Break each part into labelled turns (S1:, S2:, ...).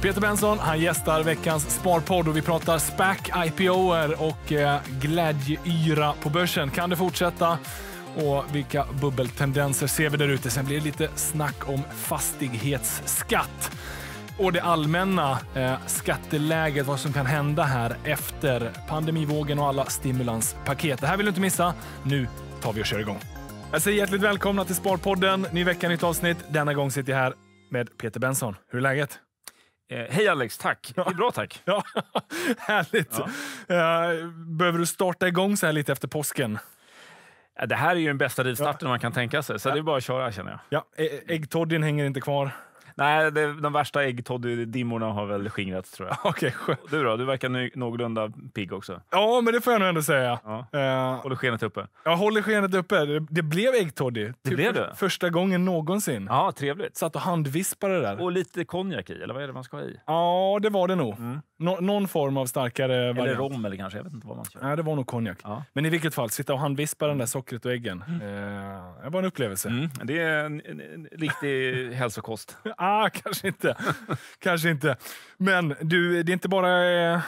S1: Peter Benson han gästar veckans Sparpodd och vi pratar SPAC, IPOer och eh, glädjeyra på börsen. Kan det fortsätta? Och vilka bubbeltendenser ser vi där ute? Sen blir det lite snack om fastighetsskatt och det allmänna eh, skatteläget, vad som kan hända här efter pandemivågen och alla stimulanspaket. Det här vill du inte missa. Nu tar vi och kör igång. Jag säger hjärtligt välkomna till Sparpodden. Ny vecka, nytt avsnitt. Denna gång sitter jag här med Peter Benson. Hur är läget?
S2: Eh, Hej Alex, tack. Ja. Det är bra tack. Ja. Härligt.
S1: Ja. Eh, behöver du starta igång så här lite efter påsken?
S2: Eh, det här är ju den bästa rivstarten ja. man kan tänka sig, så det är bara att köra känner jag.
S1: Ja, e-, e-, äggtoddyn hänger inte kvar.
S2: Nej, det, de värsta äggtoddy-dimmorna har väl skingrats tror jag. Okej, okay, du då? Du verkar ny, någorlunda pigg också.
S1: Ja, men det får jag nog ändå säga. Ja. Uh,
S2: håller skenet uppe.
S1: Ja, håller skenet uppe. Det, det blev äggtoddy. Det typ blev det? Första gången någonsin. Ja, trevligt. Satt och handvispade där. Och lite konjak i, eller vad är det man ska ha i? Ja, det var det nog. Mm. No, någon form av starkare eller variant. Eller rom eller kanske, jag vet inte vad man kör. Nej, det var nog konjak. Ja. Men i vilket fall, sitta och handvispa den där sockret och äggen. Mm. Eh, det var en upplevelse. Mm. Det är en, en, en riktig hälsokost. ah, kanske inte. kanske inte. Men du, det är inte bara eh,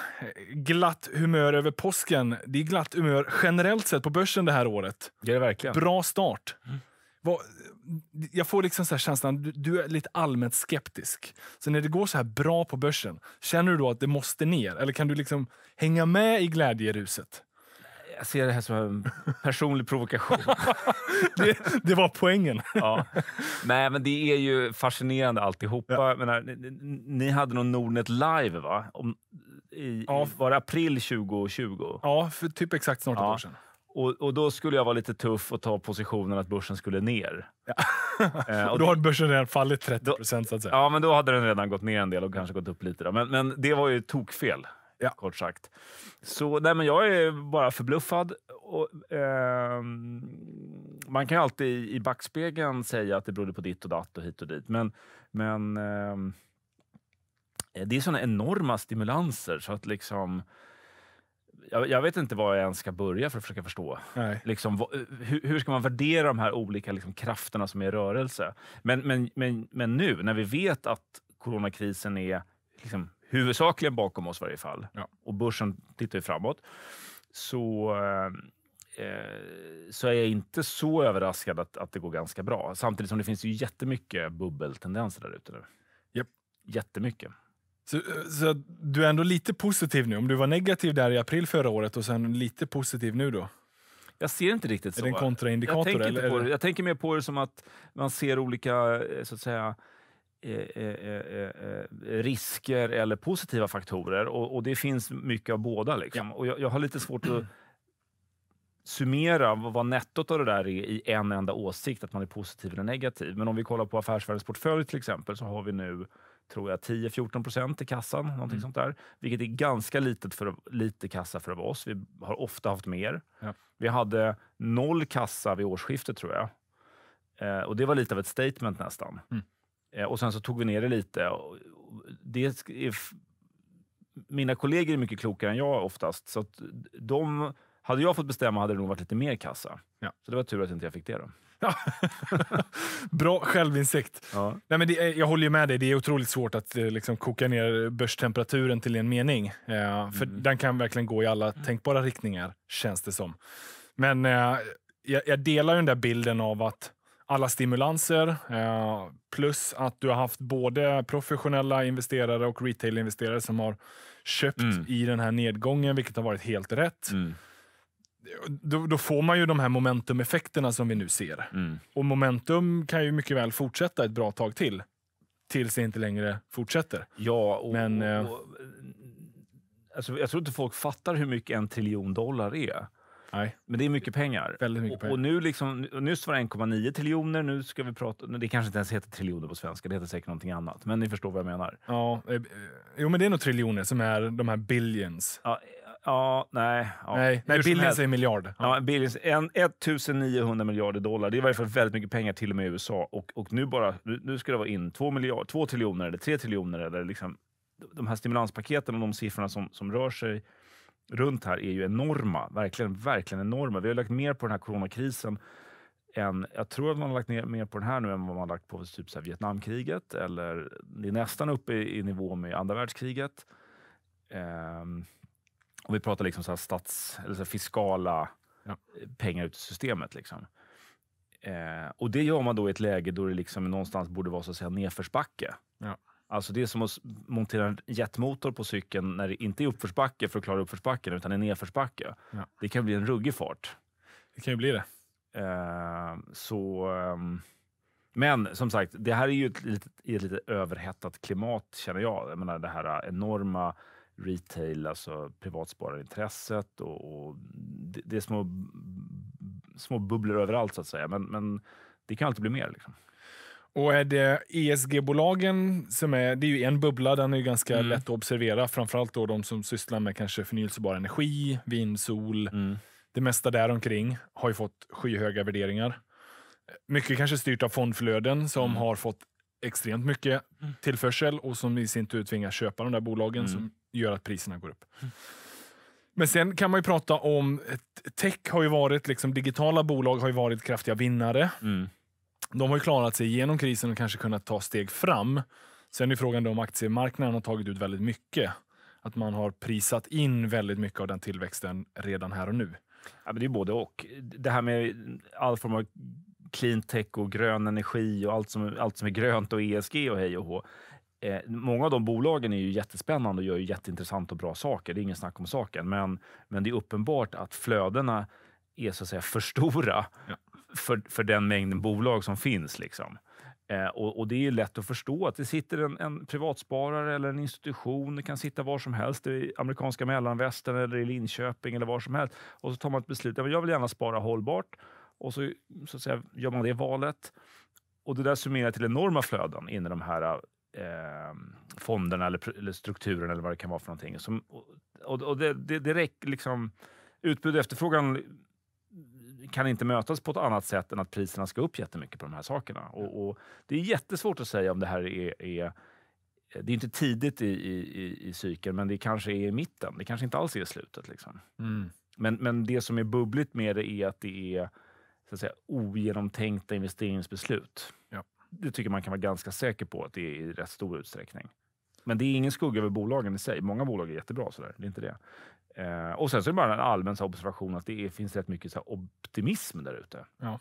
S1: glatt humör över påsken. Det är glatt humör generellt sett på börsen det här året. Det är det verkligen. Bra start. Mm jag får liksom så känslan du, du är lite allmänt skeptisk. Så när det går så här bra på börsen, känner du då att det måste ner? Eller kan du liksom hänga med i glädjeruset?
S2: Jag ser det här som en personlig provokation.
S1: det, det, var poängen.
S2: ja. Nej, men det är ju fascinerande alltihopa. Ja. Menar, ni, ni, hade någon Nordnet live, va? Om, i, ja. Var det april 2020? Ja, för typ exakt snart ett ja. år sedan. Och, och då skulle jag vara lite tuff och ta positionen att börsen skulle ner. Ja. eh, och då
S1: har börsen redan fallit 30
S2: procent så att säga. Ja, men då hade den redan gått ner en del och kanske gått upp lite. Då. Men, men det var ju tokfel, ja. kort sagt. Så nej, men jag är bara förbluffad. Och, eh, man kan ju alltid i backspegeln säga att det berodde på ditt och datt och hit och dit. Men, men eh, det är såna enorma stimulanser så att liksom jag, jag, vet inte var jag ens ska börja för att försöka förstå. Nej. Liksom, vad, hur, hur, ska man värdera de här olika liksom, krafterna som är i rörelse? Men, men, men, men nu, när vi vet att coronakrisen är liksom, huvudsakligen bakom oss i varje fall ja. och börsen tittar ju framåt, så, eh, eh så är jag inte så överraskad att, att det går ganska bra. Samtidigt som det finns ju jättemycket bubbeltendenser där ute nu. Yep. Jättemycket. Så, så,
S1: du är ändå lite positiv nu? Om du var negativ där i april förra året och sen lite positiv nu då?
S2: Jag ser inte riktigt så. Är det en kontraindikator? Jag tänker, eller? Det. Jag tänker mer på det som att man ser olika, eh, så att säga, eh, eh, risker eller positiva faktorer. Och, och, det finns mycket av båda. Liksom. Ja. Och jag, jag, har lite svårt att summera vad nettot av det där är i en enda åsikt, att man är positiv eller negativ. Men om vi kollar på Affärsvärldens portfölj till exempel så har vi nu tror jag, 10-14 procent i kassan, någonting mm. sånt där. Vilket är ganska litet för, lite kassa för oss. Vi har ofta haft mer. Ja. Vi hade noll kassa vid årsskiftet, tror jag. Eh, och det var lite av ett statement nästan. Mm. Eh, och sen så tog vi ner det lite. det är, mina kollegor är mycket klokare än jag oftast, så att de hade jag fått bestämma hade det nog varit lite mer kassa. Ja. Så det var tur att inte jag fick det. Då.
S1: Bra självinsikt. Ja. Nej, men det, eh, jag håller med dig, det är otroligt svårt att eh, liksom, koka ner börstemperaturen till en mening. Eh, för mm. Den kan verkligen gå i alla tänkbara riktningar, känns det som. Men eh, jag, jag, delar den där bilden av att alla stimulanser eh, plus att du har haft både professionella investerare och retailinvesterare som har köpt mm. i den här nedgången, vilket har varit helt rätt. Mm då, då, får man ju de här momentum-effekterna som vi nu ser. Mm. Och momentum kan ju mycket väl fortsätta ett bra tag till, tills det inte längre fortsätter. Ja,
S2: och, Men, och, eh, och, mm, alltså, jag tror inte folk fattar hur mycket en triljon dollar är. Nej. Men det är mycket pengar. Väldigt mycket pengar. Och, och nu liksom, nyss var det 1,9 triljoner. Nu ska vi prata... Det kanske inte ens heter triljoner på svenska. Det heter säkert någonting annat. Men ni förstår vad jag menar. Ja, eh, eh, jo, men det är nog triljoner som är de här billions. Ja, Ja, nej. Ja. Nej, nej Billings är en miljard. Ja. Ja, Billings, en, 1900 miljarder dollar. Det är i varje fall väldigt mycket pengar, till och med i USA. Och, och nu, bara, nu, nu ska det vara in 2, miljard, 2 triljoner eller 3 triljoner. Eller liksom, de här stimulanspaketen och de siffrorna som, som rör sig runt här är ju enorma. Verkligen, verkligen enorma. Vi har lagt mer på den här coronakrisen än, jag tror att man har lagt ner mer på den här nu än vad man har lagt på typ så Vietnamkriget eller det är nästan uppe i, i nivå med andra världskriget. Um, om vi pratar liksom så här stats, eller så här fiskala ja. pengar ut i systemet. Liksom. Eh, och det gör man då i ett läge då det liksom någonstans borde vara så att säga nedförsbacke. Ja. Alltså det är som att montera en jetmotor på cykeln när det inte är uppförsbacke för att klara uppförsbacken, utan en nedförsbacke. Ja. Det kan bli en ruggig fart. Det kan ju bli det. Eh, så... Um, men som sagt, det här är ju ett, ett, ett lite överhettat klimat känner jag. Jag menar det här eh, enorma retail, alltså privatspararintresset och, och det, det, är små, små bubblor överallt så att säga. Men, men det kan alltid
S1: bli mer. Liksom. Och är det ESG-bolagen som är, det är ju en bubbla, den är ju ganska mm. lätt att observera. Framförallt då de som sysslar med kanske förnyelsebar energi, vind, sol. Mm. Det mesta däromkring har ju fått skyhöga värderingar. Mycket kanske styrt av fondflöden som mm. har fått extremt mycket mm. tillförsel och som i sin tur tvingar köpa de där bolagen mm. som gör att priserna går upp. Mm. Men sen kan man ju prata om, tech har ju varit, liksom, digitala bolag har ju varit kraftiga vinnare. Mm. De har ju klarat sig igenom krisen och kanske kunnat ta steg fram. Sen är frågan om aktiemarknaden har tagit ut väldigt mycket. Att man har prisat in väldigt mycket av den tillväxten redan här
S2: och nu. Ja, men det är både och. Det här med all form av cleantech och grön energi och allt som, allt som är grönt och ESG och hej och hå. Eh, många av de bolagen är ju jättespännande och gör ju jätteintressant och bra saker. Det är ingen snack om saken, men, men det är uppenbart att flödena är så att säga för stora ja. för, för den mängden bolag som finns. Liksom. Eh, och, och, det är lätt att förstå att det sitter en, en privatsparare eller en institution, det kan sitta var som helst, i amerikanska mellanvästern eller i Linköping eller var som helst. Och så tar man ett beslut, jag vill gärna spara hållbart och så, så att säga, gör man det valet. Och det där summerar till enorma flöden in i de här eh, fonderna eller, eller strukturerna eller vad det kan vara för någonting. Som, och, och det, det, det räcker liksom... Utbud och efterfrågan kan inte mötas på ett annat sätt än att priserna ska upp jättemycket på de här sakerna. Och, och det är jättesvårt att säga om det här är, är det är inte tidigt i, i, i, cykeln, men det kanske är i mitten. Det kanske inte alls är i slutet. Liksom. Mm. Men, men det som är bubbligt med det är att det är så att säga, ogenomtänkta investeringsbeslut. Ja. Det tycker man kan vara ganska säker på att det är i rätt stor utsträckning. Men det är ingen skugga över bolagen i sig. Många bolag är jättebra, sådär. det är inte det. Eh, och sen så är det bara en allmän så här, observation att det är, finns rätt mycket så här, optimism där ute. Ja.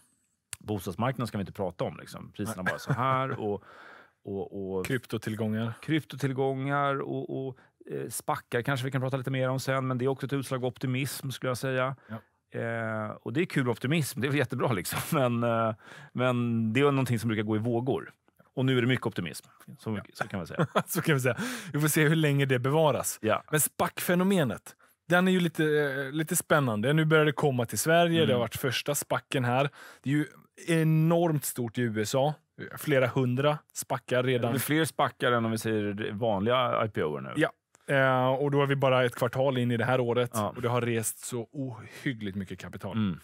S2: Bostadsmarknaden ska vi inte prata om. Liksom. Priserna Nej. bara så här. Och, och, och, kryptotillgångar. Kryptotillgångar och, och eh, spackar kanske vi kan prata lite mer om sen, men det är också ett utslag av optimism skulle jag säga. Ja. Eh, och det är kul med optimism, det är väl jättebra liksom. Men, eh, men det är någonting som brukar gå i vågor. Och nu är det mycket optimism. Så, ja. så kan man säga. så kan
S1: vi säga. Vi får se hur länge det bevaras. Ja. Men SPAC-fenomenet, den är ju lite, eh, lite spännande. Nu börjar det komma till Sverige. Mm. Det har mm. varit första spacken här. Det är ju enormt stort i USA. Flera hundra spackar
S2: redan. Det är fler spackar än om vi säger vanliga IPO nu. Ja,
S1: Eh, och då är vi bara ett kvartal in i det här året ja. och det har rest så ohyggligt mycket kapital. Mm.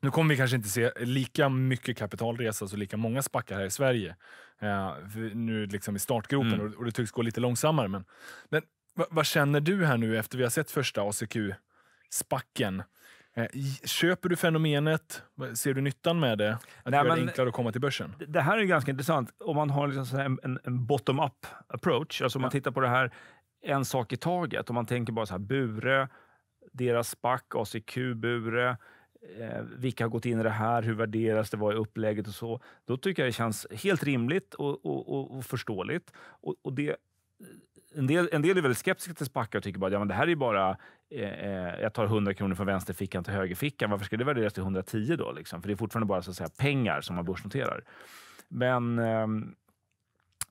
S1: Nu kommer vi kanske inte se lika mycket kapital resas och lika många spackar här i Sverige. Eh, nu liksom i startgropen mm. och, och det tycks gå lite långsammare. Men, men vad, vad känner du här nu efter vi har sett första ACQ-spacken? Eh, köper du fenomenet? Ser du nyttan med det? Att Nej, göra det enklare att komma till
S2: börsen? Det här är ganska intressant. Om man har liksom en, en, en bottom-up approach, alltså om ja. man tittar på det här en sak i taget. Om man tänker bara så här, Bure, deras back, ACQ, Bure. Eh, vilka har gått in i det här? Hur värderas det? Vad är upplägget och så? Då tycker jag det känns helt rimligt och, och, och, och förståeligt. Och, det, eh, en, del, en del är väldigt skeptiska till spackar och tycker bara att ja, det här är bara... Eh, eh, jag tar 100 kronor från vänsterfickan till högerfickan. Varför ska det värderas till 110 då? Liksom? För det är fortfarande bara så att säga, pengar som man börsnoterar. Men eh,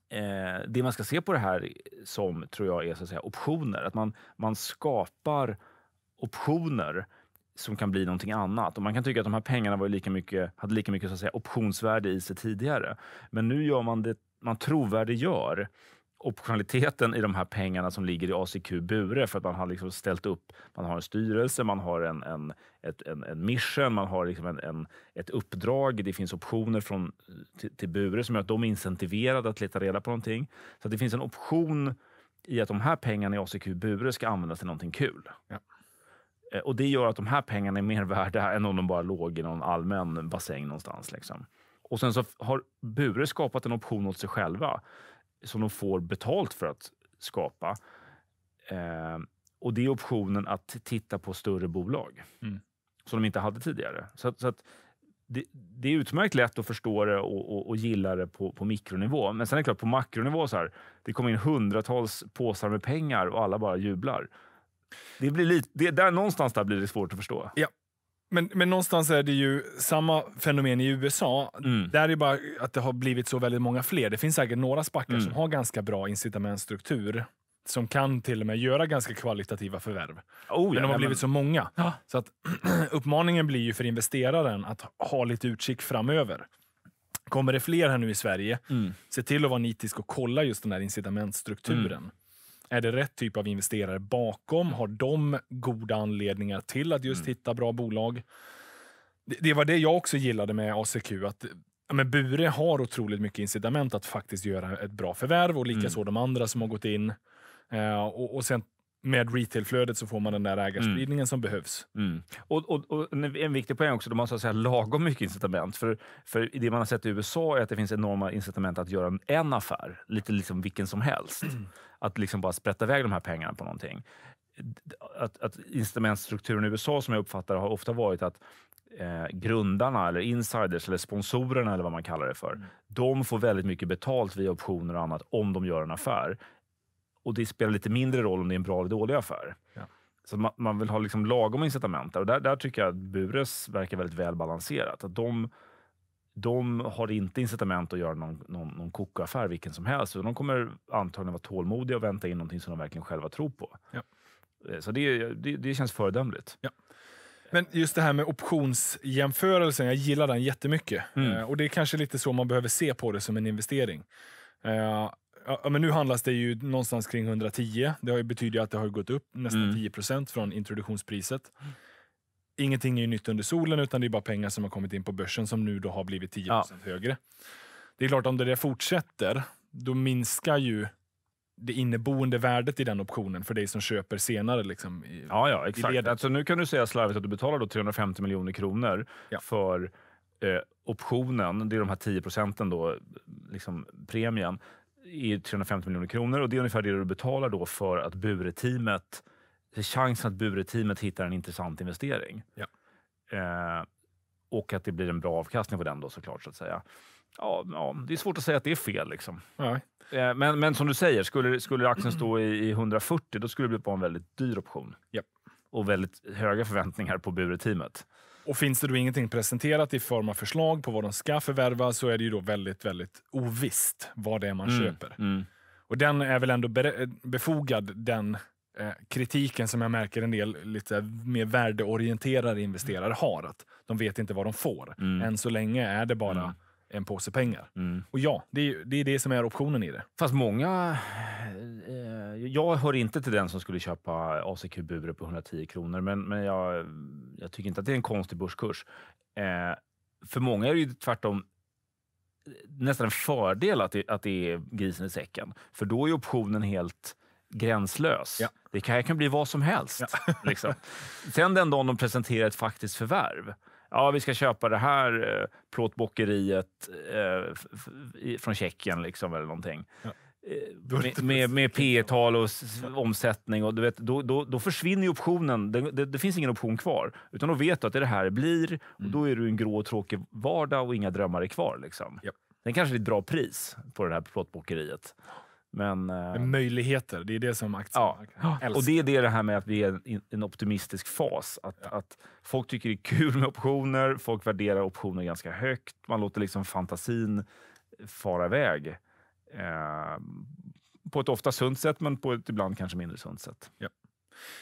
S2: Eh, det man ska se på det här som tror jag är så att säga, optioner. Att man, man skapar optioner som kan bli någonting annat. Och man kan tycka att de här pengarna var lika mycket, hade lika mycket så att säga, optionsvärde i sig tidigare. Men nu gör man det man trovärdiggör optionaliteten i de här pengarna som ligger i ACQ Bure för att man har liksom ställt upp. Man har en styrelse, man har en, en, ett, en, en mission, man har liksom en, en, ett uppdrag. Det finns optioner från, till, till Bure som gör att de är incentiverade att leta reda på någonting. Så det finns en option i att de här pengarna i ACQ Bure ska användas till någonting kul. Ja. Eh, och det gör att de här pengarna är mer värda än om de bara låg i någon allmän bassäng någonstans. Liksom. Och sen så har Bure skapat en option åt sig själva som de får betalt för att skapa. Eh, och det är optionen att titta på större bolag mm. som de inte hade tidigare. Så, så att det, det, är utmärkt lätt att förstå det och, och, och gilla det på, på, mikronivå. Men sen är det klart, på makronivå, så här, det kommer in hundratals påsar med pengar och alla bara jublar. Det blir lite, det, där någonstans där blir det svårt att förstå.
S1: Ja, men, men någonstans är det ju samma fenomen i USA. Mm. Där är det bara att det har blivit så väldigt många fler. Det finns säkert några spackar mm. som har ganska bra incitamentstruktur som kan till och med göra ganska kvalitativa förvärv. Oh, ja, men de har blivit men... så många. Ja. Så att uppmaningen blir ju för investeraren att ha lite utkik framöver. Kommer det fler här nu i Sverige, mm. se till att vara nitisk och kolla just den här incitamentstrukturen. Mm. Är det rätt typ av investerare bakom? Har de goda anledningar till att just mm. hitta bra bolag? Det, det var det jag också gillade med ACQ. Att men Bure har otroligt mycket incitament att faktiskt göra ett bra förvärv och likaså mm. de andra som har gått in. Eh, och, och, sen med retailflödet så får man den där ägarspridningen mm. som behövs.
S2: Mm. Och, och, och, En viktig poäng också, de har så att säga lagom mycket incitament. För, för det man har sett i USA är att det finns enorma incitament att göra en, affär, lite liksom vilken som helst. Mm. Att liksom bara sprätta iväg de här pengarna på någonting. Att, att incitamentstrukturen i USA som jag uppfattar det har ofta varit att eh, grundarna eller insiders eller sponsorerna eller vad man kallar det för. Mm. De får väldigt mycket betalt via optioner och annat om de gör en affär. Och det spelar lite mindre roll om det är en bra eller dålig affär. Ja. Så man, man, vill ha liksom lagom incitament där. Och där, där tycker jag att Bures verkar väldigt välbalanserat. Att de, de har inte incitament att göra någon, någon, någon kokaffär vilken som helst. de kommer antagligen vara tålmodiga och vänta in någonting som de verkligen själva tror på. Ja. Eh, så det, det, det, känns föredömligt. Ja.
S1: Men just det här med optionsjämförelsen, jag gillar den jättemycket. Mm. Eh, och det är kanske lite så man behöver se på det som en investering. Eh, ja, men nu handlas det ju någonstans kring 110. Det har ju betyder att det har gått upp nästan mm. 10 från introduktionspriset. Ingenting är ju nytt under solen, utan det är bara pengar som har kommit in på börsen som nu då har blivit 10 ja. högre. Det är klart, om det där fortsätter, då minskar ju det inneboende värdet i den optionen för dig som köper senare. Liksom, i,
S2: ja, ja, exakt. Alltså, nu kan du säga slarvigt att du betalar då 350 miljoner kronor ja. för eh, optionen, det är de här 10 procenten liksom premien, är 350 miljoner kronor och det är ungefär det du betalar då för att Bure-teamet, chansen att Bure-teamet hittar en intressant investering. Ja. Eh, och att det blir en bra avkastning på den då såklart. Så att säga. Ja, ja, det är svårt att säga att det är fel. Liksom. Ja. Eh, men, men som du säger, skulle, skulle aktien stå i, i 140 då skulle det bli på en väldigt dyr option. Ja. Och väldigt höga förväntningar på
S1: Bure-teamet. Och finns det då ingenting presenterat i form av förslag på vad de ska förvärva så är det ju då väldigt, väldigt ovisst vad det är man mm. köper. Mm. Och den är väl ändå befogad, den eh, kritiken som jag märker en del lite mer värdeorienterade investerare mm. har. Att de vet inte vad de får. Mm. Än så länge är det bara mm. en påse
S2: pengar. Mm. Och ja, det är, det är, det som är optionen i det. Fast många jag hör inte till den som skulle köpa ACQ Bure på 110 kronor, men, men jag, jag, tycker inte att det är en konstig börskurs. Eh, för många är det ju tvärtom eh, nästan en fördel att det, att det är grisen i säcken, för då är optionen helt gränslös. Ja. Det kan, kan bli vad som helst. Ja. Liksom. Sen den dagen de presenterar ett faktiskt förvärv. Ja, vi ska köpa det här eh, plåtbockeriet eh, från Tjeckien liksom, eller någonting. Ja med, med, med P tal och omsättning. Och du vet, då, då, då försvinner optionen. Det, det, det, finns ingen option kvar. Utan då vet du att det är det här det blir. Och mm. då är du en grå och tråkig vardag och inga drömmar är kvar. Liksom. Yep. Den kanske är ett bra pris på det här plåtbokeriet. Men, Men, eh, möjligheter, det är det som aktiemarknaden ja. Älskar. Och det är det, här med att vi är i en optimistisk fas. Att, ja. att folk tycker det är kul med optioner, folk värderar optioner ganska högt. Man låter liksom fantasin fara iväg. Ehm, på ett ofta sunt sätt, men på ett ibland kanske mindre sunt sätt. Ja.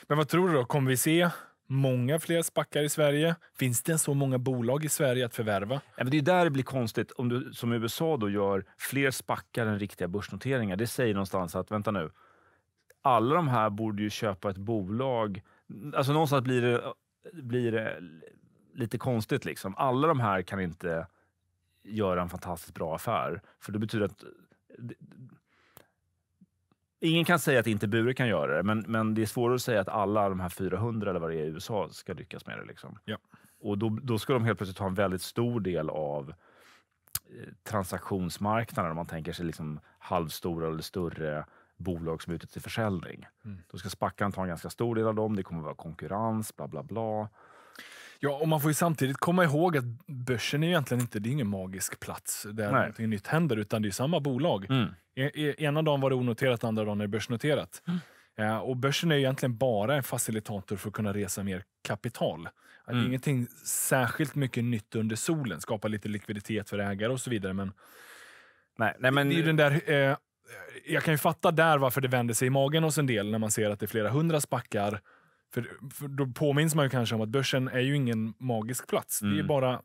S1: Men vad tror du då? Kommer vi se många fler spackar
S2: i Sverige? Finns det så många bolag i Sverige att förvärva? Ja, men det är där det blir konstigt om du som USA då gör fler spackar än riktiga börsnoteringar. Det säger någonstans att, vänta nu, alla de här borde ju köpa ett bolag. Alltså någonstans blir det, blir det lite konstigt. liksom. Alla de här kan inte göra en fantastiskt bra affär, för det betyder att Ingen kan säga att inte Bure kan göra det, men, men det är svårare att säga att alla de här 400 eller vad det är i USA ska lyckas med det. Liksom. Ja. Och då, då ska de helt plötsligt ha en väldigt stor del av eh, transaktionsmarknaden om man tänker sig liksom halvstora eller större bolag som är ute till försäljning. Mm. Då ska Spackan ta en ganska stor del av dem. Det kommer att vara konkurrens, bla bla bla.
S1: Ja, och man får ju samtidigt komma ihåg att börsen är egentligen inte det är ingen magisk plats där Nej. någonting nytt händer, utan det är samma bolag. Mm. E, e, ena dagen var det onoterat, andra dagen är det börsnoterat. Mm. Ja, eh, och börsen är egentligen bara en facilitator för att kunna resa mer kapital. Det är mm. ingenting särskilt mycket nytt under solen, skapa lite likviditet för ägare och så vidare. Men, nej, nej men... Det är den där, eh, jag kan ju fatta där varför det vänder sig i magen hos en del när man ser att det är flera hundra spackar för, för då påminns man ju kanske om att börsen är ju ingen magisk plats. Mm. Det är mm. bara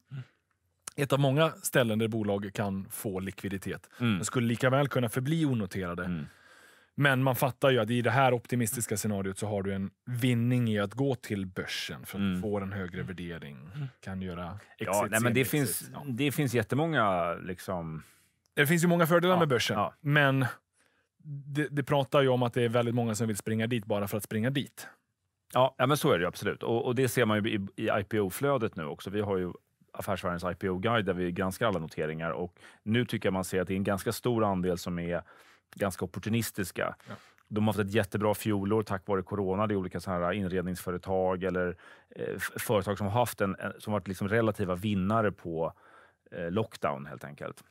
S1: ett av många ställen där bolag kan få likviditet. Mm. De skulle lika väl kunna förbli onoterade. Mm. Men man fattar ju att i det här optimistiska scenariot så har du en vinning i att gå till börsen för att mm. få en högre värdering. Kan göra exit, ja, nej, men det, exit. finns,
S2: ja. det finns jättemånga... Liksom...
S1: Det finns ju många fördelar ja, med börsen, ja. men det, det pratar ju om att det är väldigt många som vill springa dit bara för att springa dit.
S2: Ja, men så är det absolut. Och, och, det ser man ju i, i IPO-flödet nu också. Vi har ju Affärsvärldens IPO-guide där vi granskar alla noteringar och nu tycker jag man ser att det är en ganska stor andel som är ganska opportunistiska. Ja. De har haft ett jättebra fjolår tack vare corona. Det är olika här inredningsföretag eller eh, företag som har haft en, som varit liksom relativa vinnare på eh, lockdown helt enkelt.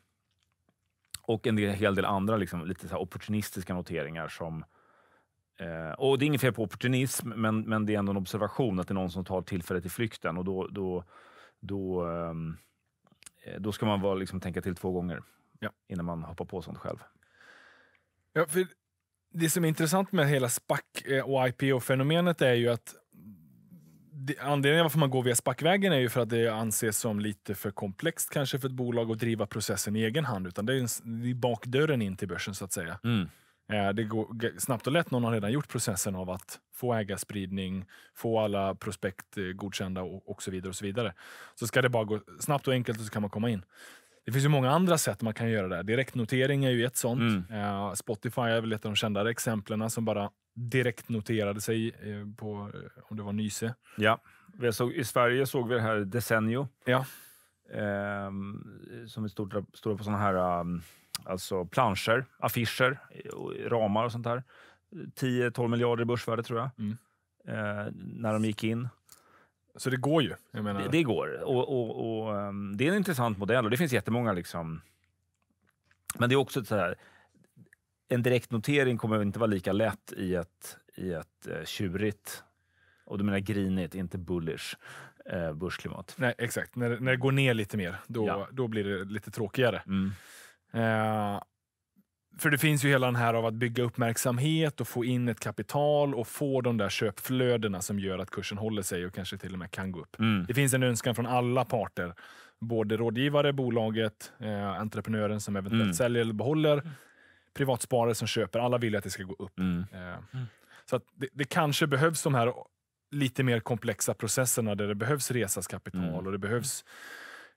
S2: Och en, del, en hel del andra liksom, lite så opportunistiska noteringar som Eh, och Det är inget fel på opportunism, men, men det är ändå en observation att det är någon som tar tillfället i flykten och då, då, då, ehm, eh, då ska man vara, liksom, tänka till två gånger ja. innan man hoppar på sånt själv. Ja, för det som är intressant
S1: med hela SPAC eh, och IPO-fenomenet är ju att anledningen varför man går via spackvägen är ju för att det anses som lite för komplext kanske för ett bolag att driva processen i egen hand. Utan det är, bakdörren in till börsen så att säga. Mm. Eh, det går snabbt och lätt. Någon har redan gjort processen av att få ägarspridning, få alla prospekt eh, godkända och, så vidare. och Så vidare. Så ska det bara gå snabbt och enkelt och så kan man komma in. Det finns ju många andra sätt man kan göra det. Direktnotering är ju ett sånt. Mm. Eh, Spotify är väl ett av de kändare exemplen som bara
S2: direktnoterade sig på, om det var Nyse. Ja, vi såg, i Sverige såg vi det här Decennio. Ja. Eh, som är stora, stora på sådana här um alltså planscher, affischer, ramar och sånt där. 10-12 miljarder i börsvärde tror jag, mm. eh, när de gick in. Så det går ju? Det, det, går. Och, och, och um, det är en intressant modell och det finns jättemånga. Liksom. Men det är också så här, en direktnotering kommer inte vara lika lätt i ett, i ett eh, tjurigt och du menar grinigt, inte bullish eh, börsklimat.
S1: Nej, exakt. När, när det går ner lite mer, då, ja. då blir det lite tråkigare. Mm. Eh, för det finns ju hela den här av att bygga uppmärksamhet och få in ett kapital och få de där köpflödena som gör att kursen håller sig och kanske till och med kan gå upp. Mm. Det finns en önskan från alla parter, både rådgivare, bolaget, eh, entreprenören som eventuellt mm. säljer eller behåller, privatsparare som köper. Alla vill att det ska gå upp. Mm. Eh, mm. så det, det, kanske behövs de här lite mer komplexa processerna där det behövs resas kapital mm. och det behövs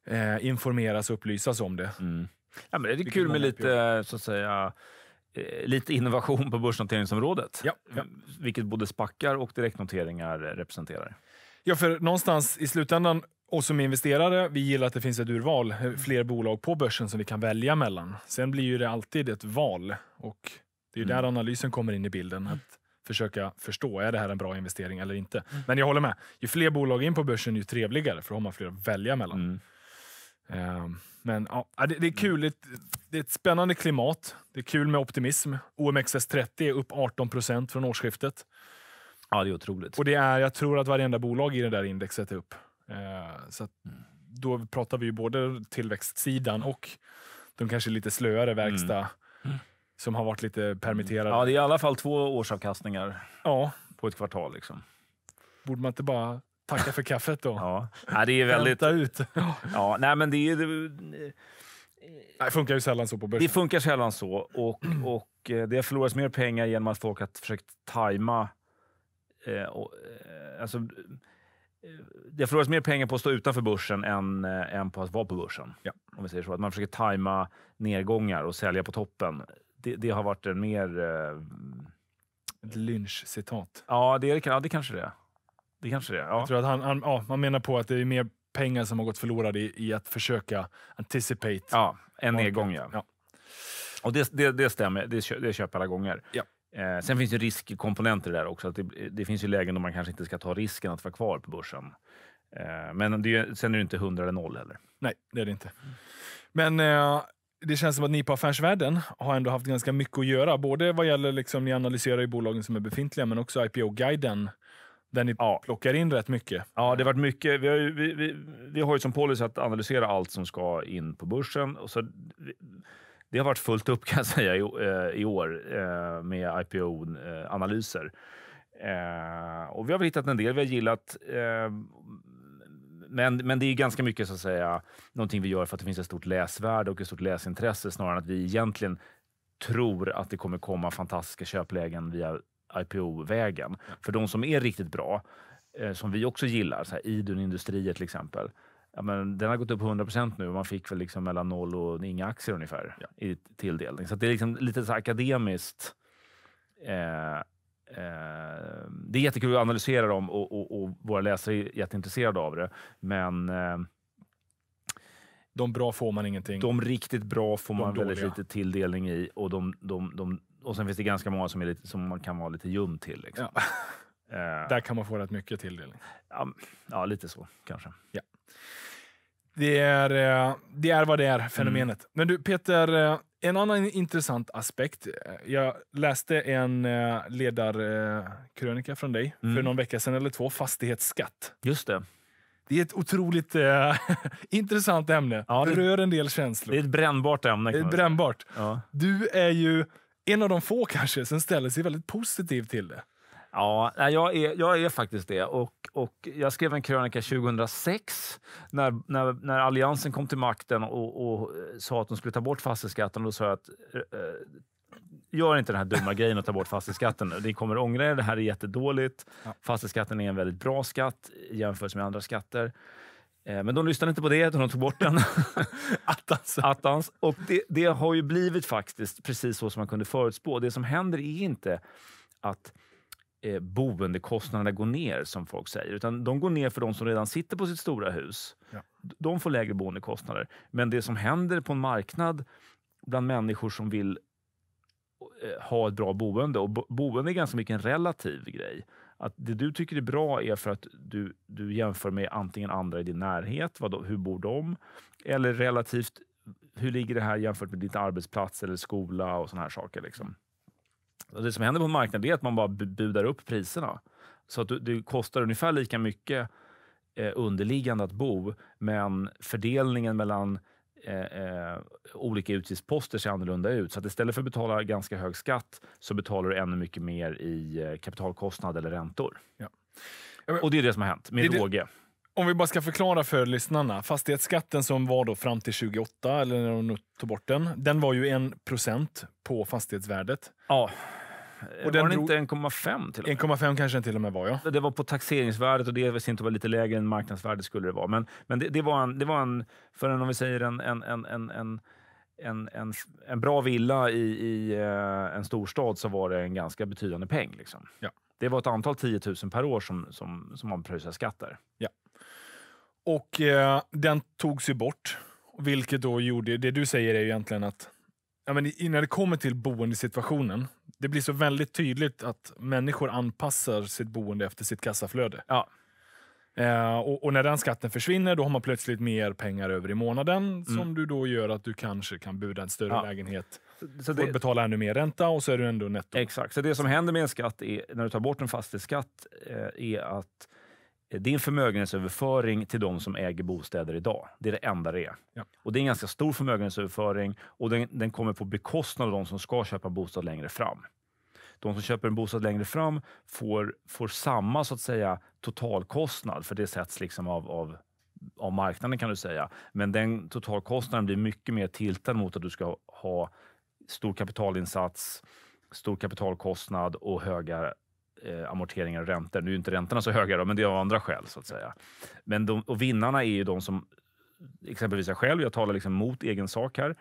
S1: eh, informeras och upplysas om det. Mm.
S2: Ja, men det är Vilket kul med lite, så att säga, eh, lite innovation på börsnoteringsområdet. Ja, ja. Vilket både spackar och direktnoteringar representerar. Ja, för någonstans
S1: i slutändan och som investerare, vi gillar att det finns ett urval, mm. fler bolag på börsen som vi kan välja mellan. Sen blir ju det alltid ett val och det är ju mm. där analysen kommer in i bilden. Att mm. försöka förstå, är det här en bra investering eller inte? Mm. Men jag håller med, ju fler bolag in på börsen ju trevligare för då har man fler att välja mellan. Mm. Um. Men ja, äh, det, det är kul. Mm. Det, det, är ett spännande klimat. Det är kul med optimism. OMXS30 är upp 18 procent från årsskiftet. Ja, det är otroligt. Och det är, jag tror att varenda bolag i det där indexet är upp. Eh, så att, mm. Då pratar vi ju både tillväxtsidan och de kanske lite slöare mm. verkstad mm. Mm. som har varit lite permitterade. Ja, det är i alla fall två
S2: årsavkastningar ja. på ett kvartal. Liksom.
S1: Borde man inte bara Tacka för kaffet då.
S2: ja. ja, det är väldigt... Hämta ut. ja, nej, men det är... Det... Det funkar ju sällan så på börsen. Det funkar sällan så. Och, och eh, det har förlorats mer pengar genom att folk har försökt tajma... Eh, och, eh, alltså, eh, det har förlorats mer pengar på att stå utanför börsen än, eh, än på att vara på börsen. Ja. Om vi säger så. Att man försöker tajma nedgångar och sälja på toppen. Det, det har varit en mer... Ett lynchcitat.
S1: Ja, det, är, ja, det kanske det är. Det kanske det är. Ja. Jag tror att han, han, ja, man menar på att det är mer pengar som har gått förlorade i, i att försöka anticipate. Ja, en nedgång
S2: ja. ja. Och det, det, det stämmer, det, kö, det köper alla gånger. Ja. Eh, sen finns det riskkomponenter där också. Att det, det, finns ju lägen då man kanske inte ska ta risken att vara kvar på börsen. Eh, men det, sen är det inte 100 eller noll heller. Nej, det är det inte. Men eh,
S1: det känns som att ni på Affärsvärlden har ändå haft ganska mycket att göra. Både vad gäller liksom, ni analyserar ju bolagen som är befintliga, men också IPO-guiden där ni ja. plockar in rätt mycket. Ja, det har varit mycket.
S2: Vi har, ju, vi, vi, vi, har ju som policy att analysera allt som ska in på börsen. Och så, det har varit fullt upp kan jag säga i, eh, i år eh, med IPO-analyser. Eh, och vi har väl hittat en del vi har gillat. Men, men det är ganska mycket så att säga, någonting vi gör för att det finns ett stort läsvärde och ett stort läsintresse snarare än att vi egentligen tror att det kommer komma fantastiska köplägen via IPO-vägen. För de som är riktigt bra, eh, som vi också gillar, så här Idun Industrier till exempel, ja, men den har gått upp 100 procent nu och man fick väl liksom mellan noll och inga aktier ungefär ja. i tilldelning. Så det är liksom lite så akademiskt. Eh, eh, det är jättekul att analysera dem och, och, och, våra läsare är jätteintresserade av det, men eh, de bra får man ingenting. De riktigt bra får man väldigt lite tilldelning i och de, de, de, och sen finns det ganska många som, är lite, som man kan vara lite ljum till. Liksom. Ja. Uh, Där kan man få rätt mycket tilldelning. Ja, ja lite så kanske. Ja.
S1: Det, är, eh, det är vad det är, fenomenet. Mm. Men du Peter, eh, en annan intressant aspekt. Jag läste en ledarkrönika från dig mm. för någon vecka sedan eller två, fastighetsskatt. Just det. Det är ett otroligt äh, intressant ämne. Ja, det rör en del känslor. Det är ett brännbart ämne. Kan ett brännbart. Ja. Du är ju en av de få kanske som ställer sig väldigt positiv
S2: till det. Ja, jag är, jag är faktiskt det. Och, och jag skrev en krönika 2006 när, när, när Alliansen kom till makten och, och eh, sa att de skulle ta bort fastighetsskatten. Då sa jag att eh, eh, gör inte den här dumma grejen att ta bort fastighetsskatten nu. Ni kommer ångra er. Det här är jättedåligt. Ja. Fastighetsskatten är en väldigt bra skatt jämfört med andra skatter. Eh, men de lyssnade inte på det, utan de tog bort den. Attans. Attans. Och det, det, har ju blivit faktiskt precis så som man kunde förutspå. Det som händer är inte att eh, boendekostnaderna går ner, som folk säger. Utan de går ner för de som redan sitter på sitt stora hus. Ja. De får lägre boendekostnader. Men det som händer på en marknad bland människor som vill eh, ha ett bra boende, och bo boende är ganska mycket en relativ grej att det du tycker är bra är för att du, du jämför med antingen andra i din närhet, vad, hur bor de? Eller relativt, hur ligger det här jämfört med din arbetsplats eller skola och såna här saker. Liksom. Och det som händer på marknaden är att man bara budar upp priserna. Så att du, det kostar ungefär lika mycket eh, underliggande att bo, men fördelningen mellan Eh, eh, olika utgiftsposter ser annorlunda ut. Så att istället för att betala ganska hög skatt så betalar du ännu mycket mer i eh, kapitalkostnad eller räntor. Ja. Ja, men, och det är det som har hänt med råge. Om vi
S1: bara ska förklara för lyssnarna. Fastighetsskatten som var då fram till 2008, eller när de tog bort den, den var ju en procent på fastighetsvärdet.
S2: Ja. Och den var den inte 1,5 1,5 kanske den till och med var, ja. Det var på taxeringsvärdet och det i sin var lite lägre än marknadsvärdet skulle det vara. Men, men det, det var en, det var en, för en, om vi säger en, en, en, en en, en, en bra villa i, i eh, en storstad så var det en ganska betydande peng. Liksom. Ja. Det var ett antal 10 000 per år som, som, som man pröjsade skatter. Ja.
S1: Och eh, den togs ju bort, vilket då gjorde... Det du säger är ju egentligen att ja, men när det kommer till boendesituationen det blir så väldigt tydligt att människor anpassar sitt boende efter sitt kassaflöde. Ja. Eh, och, och, när den skatten försvinner då har man plötsligt mer pengar över i månaden mm. som du då gör att du kanske kan buda
S2: en större ja. lägenhet så det... och betala ännu mer ränta och så är du ändå netto. Exakt, så det som händer med en skatt är, när du tar bort en fastighetsskatt eh, är att det är en förmögenhetsöverföring till de som äger bostäder idag. Det är det enda det är. Ja. Och det är en ganska stor förmögenhetsöverföring och den, den, kommer på bekostnad av de som ska köpa en bostad längre fram. De som köper en bostad längre fram får, får samma så att säga totalkostnad, för det sätts liksom av, av, av marknaden kan du säga. Men den totalkostnaden blir mycket mer tiltad mot att du ska ha stor kapitalinsats, stor kapitalkostnad och höga eh, amorteringar och räntor. Nu är inte räntorna så höga, då, men det är av andra skäl. så att säga. Men de, och vinnarna är ju de som, exempelvis jag själv, jag talar liksom mot egen sak här,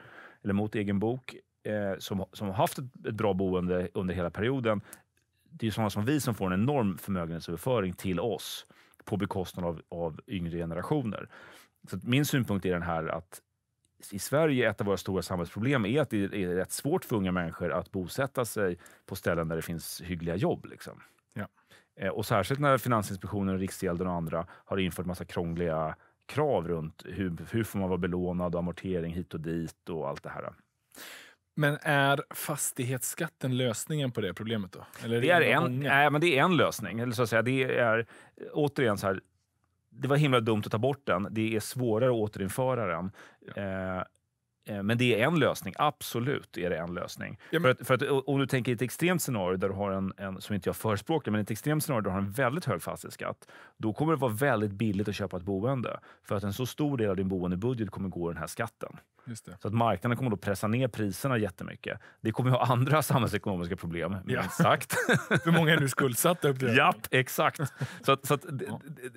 S2: eller mot egen bok, eh, som, som har haft ett, ett bra boende under hela perioden. Det är sådana som vi som får en enorm förmögenhetsöverföring till oss på bekostnad av, av yngre generationer. Så min synpunkt är den här att i Sverige, ett av våra stora samhällsproblem är att det är rätt svårt för unga människor att bosätta sig på ställen där det finns hyggliga jobb. Liksom. Ja. Eh, och särskilt när Finansinspektionen, Riksgälden och andra har infört massa krångliga krav runt hur, hur får man vara belånad och amortering hit och dit och allt det här.
S1: Men är fastighetsskatten lösningen på det problemet? då? Eller är det, det, är en,
S2: nej, men det är en lösning. Eller så att säga, det är återigen så här, det var himla dumt att ta bort den. Det är svårare att återinföra den. Ja. Eh, Eh, men det är en lösning, absolut är det en lösning. Ja, för att, för att, om du tänker i ett extremt scenario, där du har en, en, som inte jag förespråkar, men ett extremt scenario där du har en väldigt hög fastighetsskatt, då kommer det vara väldigt billigt att köpa ett boende. För att en så stor del av din boendebudget kommer gå i den här skatten. Så att marknaden kommer då pressa ner priserna jättemycket. Det kommer ju ha andra samhällsekonomiska problem, ja. sagt. Hur många är nu skuldsatta? Japp, exakt. Så, att, så att det,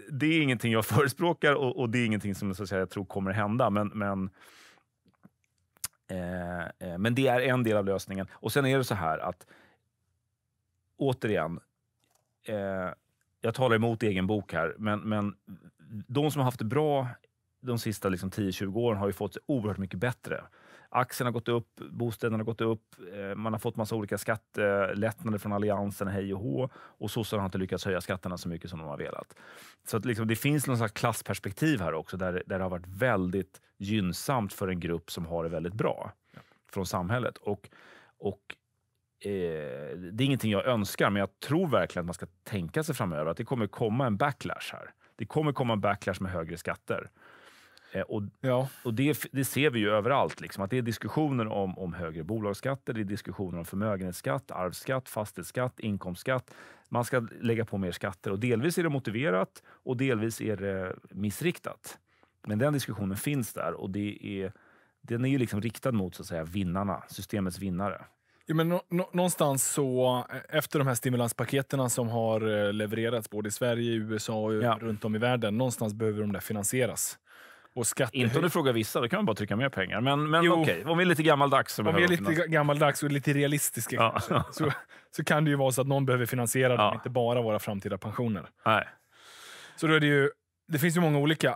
S2: det, är ingenting jag förespråkar och, och, det är ingenting som så att säga, jag tror kommer hända. men, men Eh, eh, men det är en del av lösningen. Och sen är det så här att, återigen, eh, jag talar emot egen bok här, men, men de som har haft det bra de sista liksom, 10-20 åren har ju fått oerhört mycket bättre aktien har gått upp, bostäderna har gått upp, eh, man har fått massa olika skattelättnader från Alliansen, hej och hå. Och sossarna har inte lyckats höja skatterna så mycket som de har velat. Så att liksom, det finns någon slags klassperspektiv här också, där, där det har varit väldigt gynnsamt för en grupp som har det väldigt bra ja. från samhället. Och, och eh, det är ingenting jag önskar, men jag tror verkligen att man ska tänka sig framöver att det kommer komma en backlash här. Det kommer komma en backlash med högre skatter. Eh, och, ja. och det, det, ser vi ju överallt. Liksom, att det är diskussioner om, om högre bolagsskatter, det är diskussioner om förmögenhetsskatt, arvsskatt, fastighetsskatt, inkomstskatt. Man ska lägga på mer skatter och delvis är det motiverat och delvis är det missriktat. Men den diskussionen finns där och det är, den är ju liksom riktad mot så att säga, vinnarna, systemets vinnare. Ja, men någonstans
S1: så, eh, efter de här stimulanspaketerna som har eh, levererats både i Sverige, USA och ja. runt om i världen, någonstans behöver de där finansieras. Och skatte... Inte om du
S2: frågar vissa, då kan man bara trycka mer pengar. Men, men okej, okay. om vi är lite gammaldags. Om vi är lite
S1: gammaldags och lite realistiska ja. så, så kan det ju vara så att någon behöver finansiera ja. dem, inte bara våra framtida pensioner. Nej. Så då är det ju... Det finns ju många olika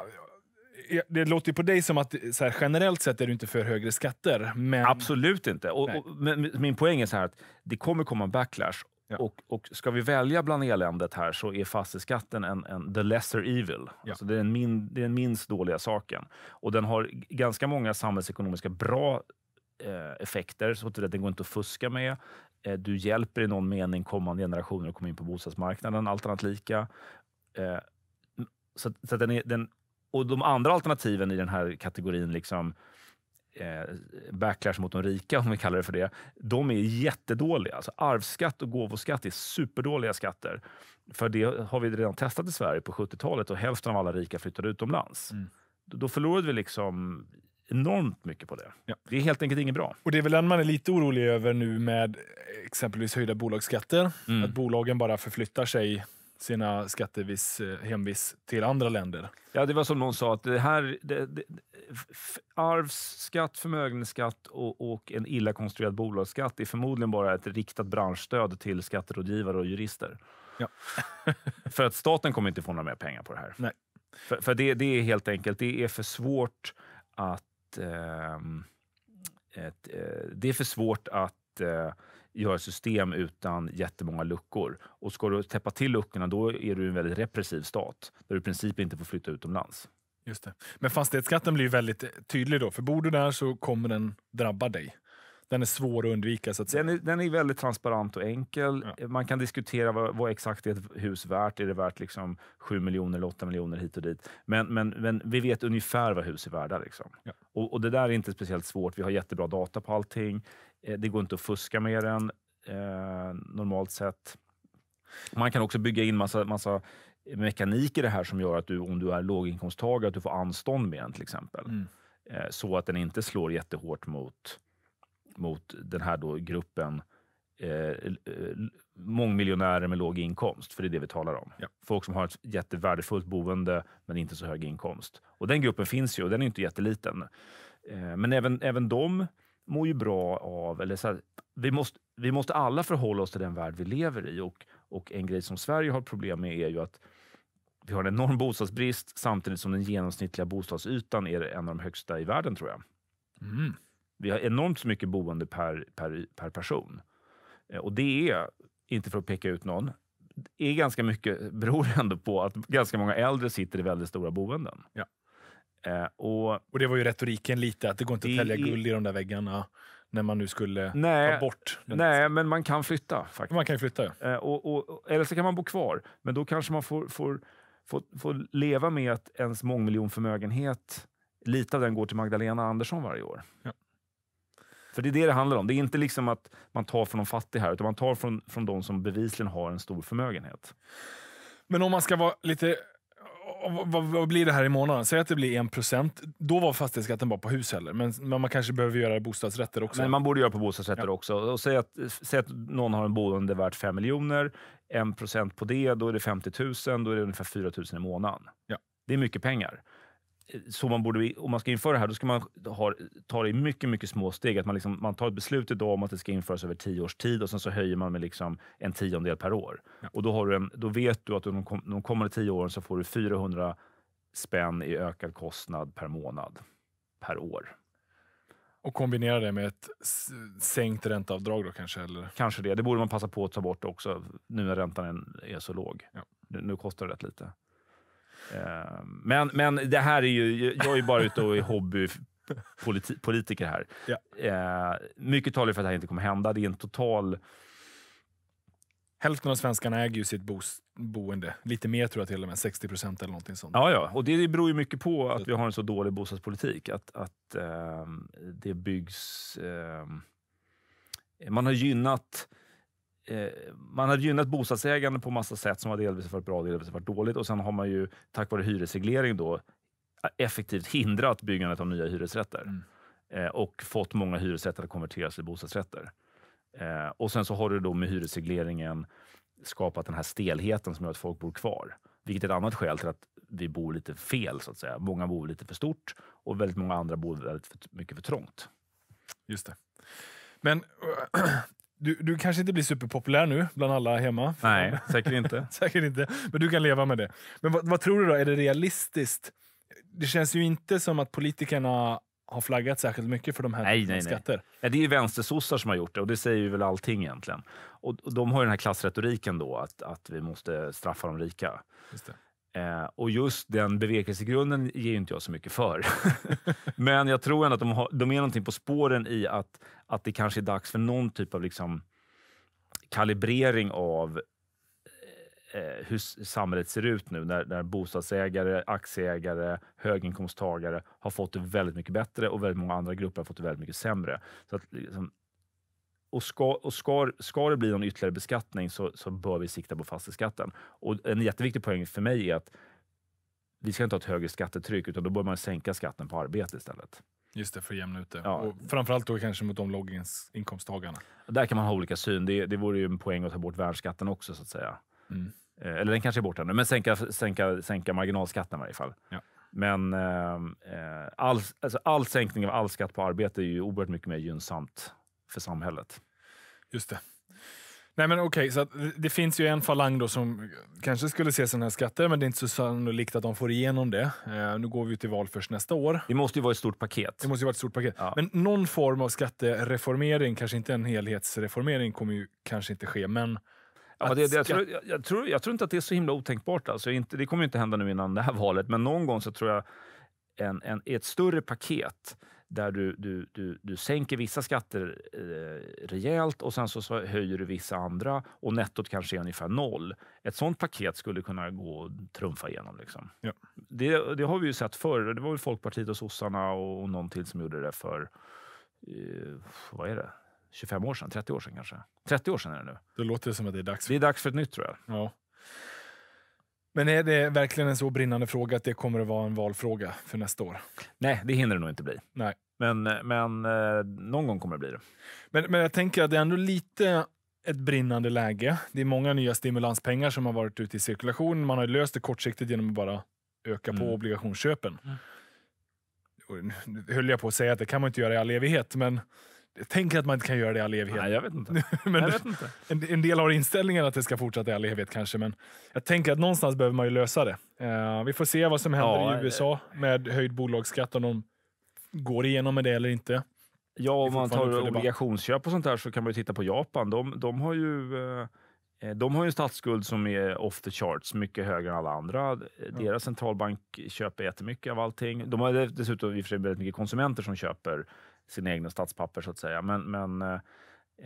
S1: det låter ju på dig som att här, generellt sett är du inte för högre skatter. Men...
S2: Absolut inte. Och, och, men, min poäng är så här att det kommer komma backlash Ja. Och, och ska vi välja bland eländet här så är fastighetsskatten en, en the lesser evil. Ja. Alltså det, är den min, det är den minst dåliga saken. Och den har ganska många samhällsekonomiska bra eh, effekter, så att den går inte att fuska med. Eh, du hjälper i någon mening kommande generationer att komma in på bostadsmarknaden, allt annat lika. Eh, så, så den är, den, och de andra alternativen i den här kategorin, liksom, Eh, backlash mot de rika, om vi kallar det för det, de är jättedåliga. Alltså arvsskatt och gåvoskatt är superdåliga skatter. För det har vi redan testat i Sverige på 70-talet och hälften av alla rika flyttade utomlands. Mm. Då förlorade vi liksom enormt mycket på det. Ja. Det är helt enkelt inget bra.
S1: Och Det är väl den man är lite orolig över nu med exempelvis höjda bolagsskatter. Mm. Att bolagen bara förflyttar sig sina skattevis, eh, hemvis till andra länder.
S2: Ja, det var som någon sa, att det här, det, det, arvsskatt, förmögenhetsskatt och, och, en illa konstruerad bolagsskatt är förmodligen bara ett riktat branschstöd till skatterådgivare och jurister. Ja. för att staten kommer inte få några mer pengar på det här. Nej. För, för det, det, är helt enkelt, det är för svårt att... Eh, ett, eh, det är för svårt att eh, göra system utan jättemånga luckor. Och ska du täppa till luckorna, då är du en väldigt repressiv stat där du i princip inte får flytta utomlands.
S1: Just det. Men fastighetsskatten blir väldigt eh, tydlig då, för bor du där så kommer den drabba dig.
S2: Den är svår att undvika. Så att den, är, den är väldigt transparent och enkel. Ja. Eh, man kan diskutera vad, vad, exakt är ett hus värt. Är det värt liksom 7 miljoner eller 8 miljoner hit och dit? Men, men, men vi vet ungefär vad hus är värda. Liksom. Ja. Och, och, det där är inte speciellt svårt. Vi har jättebra data på allting. Eh, det går inte att fuska med den eh, normalt sett. Man kan också bygga in massa, massa mekanik i det här som gör att du, om du är låginkomsttagare, att du får anstånd med den till exempel. Mm. Eh, så att den inte slår jättehårt mot, mot den här då gruppen eh, mångmiljonärer med låg inkomst, för det är det vi talar om. Ja. Folk som har ett jättevärdefullt boende, men inte så hög inkomst. Och Den gruppen finns ju och den är inte jätteliten. Eh, men även, även de mår ju bra av, eller så här, vi, måste, vi måste alla förhålla oss till den värld vi lever i och, och en grej som Sverige har problem med är ju att vi har en enorm bostadsbrist samtidigt som den genomsnittliga bostadsytan är en av de högsta i världen tror jag. Mm. Vi har enormt mycket boende per, per, per person. Eh, och det är, inte för att peka ut någon, är ganska mycket, beror ändå på att ganska många äldre sitter i väldigt stora boenden. Ja. Eh, och, och det var ju retoriken lite, att det går inte att tälja guld
S1: i de där väggarna när man nu skulle nej, ta bort... nej,
S2: där. men man kan flytta. Faktiskt. Man kan flytta, ja. och, eh, och, och, eller så kan man bo kvar, men då kanske man får, får, får, får leva med att ens mångmiljonförmögenhet, lite av den går till Magdalena Andersson varje år. Ja. För det är det det handlar om. Det är inte liksom att man tar från de fattiga här, utan man tar från, från de som bevisligen har en stor förmögenhet. Men om man ska vara lite vad, vad, blir det här i
S1: månaden? Säg att det blir 1%. procent. Då var fastighetsskatten bara på hus heller. Men, men man kanske behöver göra det bostadsrätter
S2: också. Men man borde göra på bostadsrätter ja. också. Och säg, att, säg att någon har en boende värt 5 miljoner. 1% procent på det, då är det 50 000. Då är det ungefär 4 000 i månaden. Ja. Det är mycket pengar så man borde, om man ska införa det här, då ska man ha, ta det i mycket, mycket små steg. Att man, liksom, man tar ett beslut idag om att det ska införas över tio års tid och sen så höjer man med liksom en tiondel per år. Ja. Och då, har du en, då vet du att de, kom, de kommande tio åren så får du 400 spänn i ökad kostnad per månad, per år.
S1: Och kombinera det med ett
S2: sänkt ränteavdrag då kanske? Eller? Kanske det. Det borde man passa på att ta bort också nu när räntan är så låg. Ja. Nu, nu kostar det rätt lite. Ehm, men, men det här är ju... Jag är bara ute och är hobbypolitiker här. Yeah. mycket talar för att det här inte kommer hända. Det är en total... Hälften av svenskarna
S1: äger ju sitt boende. Lite mer tror jag till och med. 60 procent eller någonting sånt.
S2: Ja, ja. och det beror ju mycket på att vi har en så dålig bostadspolitik. Att, att eh, det byggs... Eh, man har gynnat Eh, man har gynnat bostadsägande på massa sätt som har delvis varit bra, delvis varit dåligt och sen har man ju tack vare hyresreglering då effektivt hindrat byggandet av nya hyresrätter mm. Eh, och fått många hyresrätter att konverteras till bostadsrätter. Eh, och sen så har du då med hyresregleringen skapat den här stelheten som gör att folk bor kvar, vilket är ett annat skäl till att vi bor lite fel så att säga. Många bor lite för stort och väldigt många andra bor väldigt för, mycket för trångt. Just det.
S1: Men Du, du kanske inte blir superpopulär nu bland alla hemma.
S2: Nej, säkert inte.
S1: säkert inte. Men du kan leva med det. Men vad, vad tror du då? Är det realistiskt? Det känns ju inte som att politikerna har flaggat särskilt mycket för de här nej, nej, skatter. Nej.
S2: Ja, det är ju vänstersossar som har gjort det och det säger ju väl allting egentligen. Och, och de har ju den här klassretoriken då att, att vi måste straffa de rika. Just det. Eh, och just den bevekelsegrunden ger inte jag så mycket för. Men jag tror ändå att de, har, de är någonting på spåren i att, att det kanske är dags för någon typ av liksom kalibrering av eh, eh hur samhället ser ut nu när, när bostadsägare, aktieägare, höginkomsttagare har fått det väldigt mycket bättre och väldigt många andra grupper har fått det väldigt mycket sämre. Så att, liksom, och ska, och ska, ska det bli någon ytterligare beskattning så, så bör vi sikta på fastighetsskatten. Och en jätteviktig poäng för mig är att vi ska inte ha ett högre skattetryck, utan då bör man sänka skatten på arbete istället.
S1: Just det, för att jämna ut det. Ja. Och
S2: framförallt då kanske mot
S1: de låginkomsttagarna.
S2: Där kan man ha olika syn. Det, det vore ju en poäng att ta bort värnskatten också, så att säga. Mm. Eh, eller den kanske är borta nu, men sänka, sänka, sänka marginalskatten i varje fall. Ja. Men eh, eh, all, alltså all sänkning av all skatt på arbete är ju oerhört mycket mer gynnsamt för samhället. Just det.
S1: Nej men okej, okay, det finns ju en falang då som kanske skulle se sådana här skatter, men det är inte så sannolikt att de får igenom det. Eh, nu går vi till val först nästa år. Det
S2: måste ju vara ett stort paket.
S1: Det måste ju vara ett stort paket. Ja. Men någon form av skattereformering, kanske inte en helhetsreformering, kommer ju kanske inte ske, men
S2: Ja, det, det, jag, tror, jag, jag, tror, jag tror inte att det är så himla otänkbart. Alltså, inte, det kommer inte hända nu innan det här valet, men någon gång så tror jag en, en, ett större paket där du, du, du, du sänker vissa skatter eh, rejält och sen så, så höjer du vissa andra och nettot kanske är ungefär noll. Ett sånt paket skulle kunna gå och trumfa igenom. Liksom. Ja. Det, det, har vi ju sett förr. Det var väl Folkpartiet och sossarna och, och någon till som gjorde det för, eh, vad är det, 25 år sedan, 30 år sedan kanske? 30 år sedan är det nu. Det låter som att det är dags. För... Det är dags för ett nytt tror jag. Ja.
S1: Men är det verkligen en så brinnande fråga att det kommer att vara en valfråga för nästa år?
S2: Nej, det hinner det nog inte bli. Nej. Men, men eh, någon gång kommer det
S1: bli det. Men, men jag tänker att det är ändå lite ett brinnande läge. Det är många nya stimulanspengar som har varit ute i cirkulation. Man har löst det kortsiktigt genom att bara öka mm. på obligationsköpen. Mm. Nu höll jag på att säga att det kan man inte göra i all evighet, men jag tänker att man inte kan göra det i all evighet. Nej, jag vet inte. men jag vet inte. En, en, del har inställningen att det ska fortsätta i all evighet kanske, men jag tänker att någonstans behöver man ju lösa det. Uh, vi får se vad som händer ja, i USA eh. med höjd bolagsskatt, om de går igenom med det eller inte. Ja, om man tar
S2: obligationsköp och sånt där så kan man ju titta på Japan. De, de har ju... Uh... De har en statsskuld som är off the charts, mycket högre än alla andra. Deras centralbank köper jättemycket av allting. De har dessutom i och för sig väldigt mycket konsumenter som köper sina egna statspapper så att säga. Men, men eh,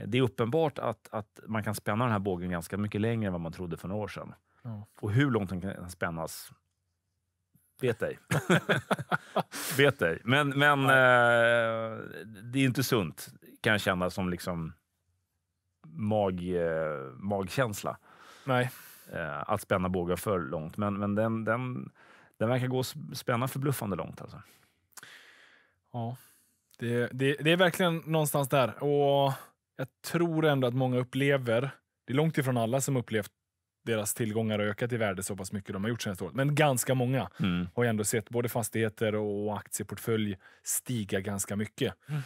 S2: det är uppenbart att, att man kan spänna den här bågen ganska mycket längre än vad man trodde för några år sedan. Mm. Och hur långt den kan spännas Vet ej. Vet ej. Men, men eh, det är inte sunt, kan jag känna som liksom mag, eh, magkänsla. Nej. Eh, att spänna bågar för långt. Men, men den, den, den verkar gå att spänna förbluffande långt. Alltså.
S1: Ja. Det, det, det, är verkligen någonstans där. Och jag tror ändå att många upplever, det är långt ifrån alla som upplevt deras tillgångar har ökat i värde så pass mycket de har gjort senaste året. Men ganska många mm. har ändå sett både fastigheter och aktieportfölj stiga ganska mycket. Mm.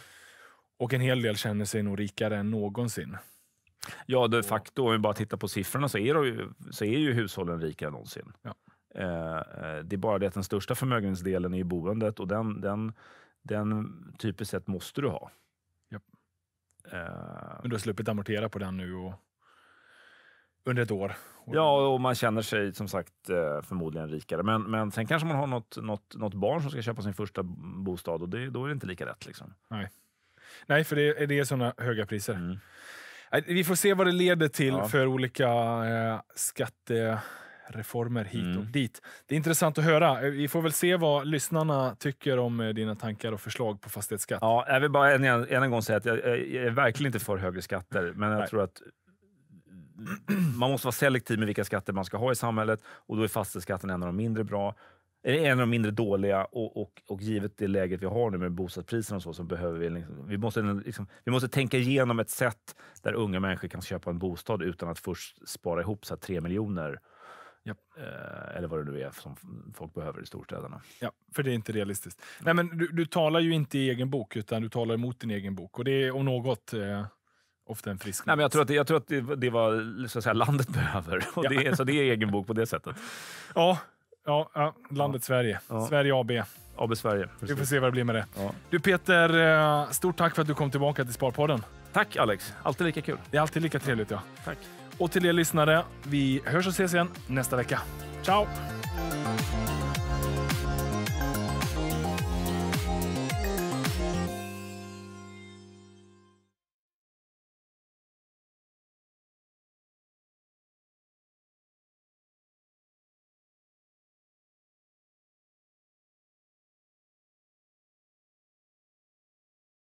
S1: Och en hel del känner sig nog rikare än någonsin.
S2: Ja, de facto, om vi bara tittar på siffrorna så är, ju, så är ju hushållen rikare än någonsin. Ja. Eh, eh det är bara det att den största förmögenhetsdelen är ju boendet och den, den den typiskt sett måste du ha. Yep. Uh, eh, Men du har sluppit amortera på den nu och, under ett år? Ja, och man känner sig som sagt eh, förmodligen rikare. Men, men sen kanske man har något, något, något barn som ska köpa sin första bostad och det, då är det inte lika rätt. Liksom.
S1: Nej. Nej, för det, är det är sådana höga priser. Mm. Vi får se vad det leder till ja. för olika eh, skatte reformer hit mm. och dit. Det är intressant att höra. Eh, vi får väl se vad lyssnarna tycker om eh, dina tankar och förslag på fastighetsskatt.
S2: Ja, jag vill bara än en, en gång säga att jag, jag, är verkligen inte för högre skatter, men jag Nej. tror att man måste vara selektiv med vilka skatter man ska ha i samhället och då är fastighetsskatten en av de mindre bra en av de mindre dåliga och, och, och givet det läget vi har nu med bostadspriserna och så, så behöver vi, liksom, vi, måste, liksom, vi måste tänka igenom ett sätt där unga människor kan köpa en bostad utan att först spara ihop så här, 3 miljoner Ja. Eh, eller vad det nu är som folk behöver i storstäderna. Ja,
S1: för det är inte realistiskt. Nej, men du, du talar ju inte i egen bok, utan du talar emot din egen bok. Och det är om något eh, ofta en frisk Nej, men jag tror att,
S2: det, jag tror att det, det var så att säga, landet behöver. Och ja. det, är, så det är egen bok på det sättet.
S1: Ja, ja, ja landet ja. Sverige. Sverige AB.
S2: AB Sverige. Precis. Vi får se vad det blir med
S1: det. Du Peter, eh, stort tack för att du kom tillbaka till Sparpodden. Tack Alex, alltid lika kul. Det är alltid lika trevligt ja. Tack. Och till er lyssnare, vi hörs och ses igen nästa vecka. Ciao!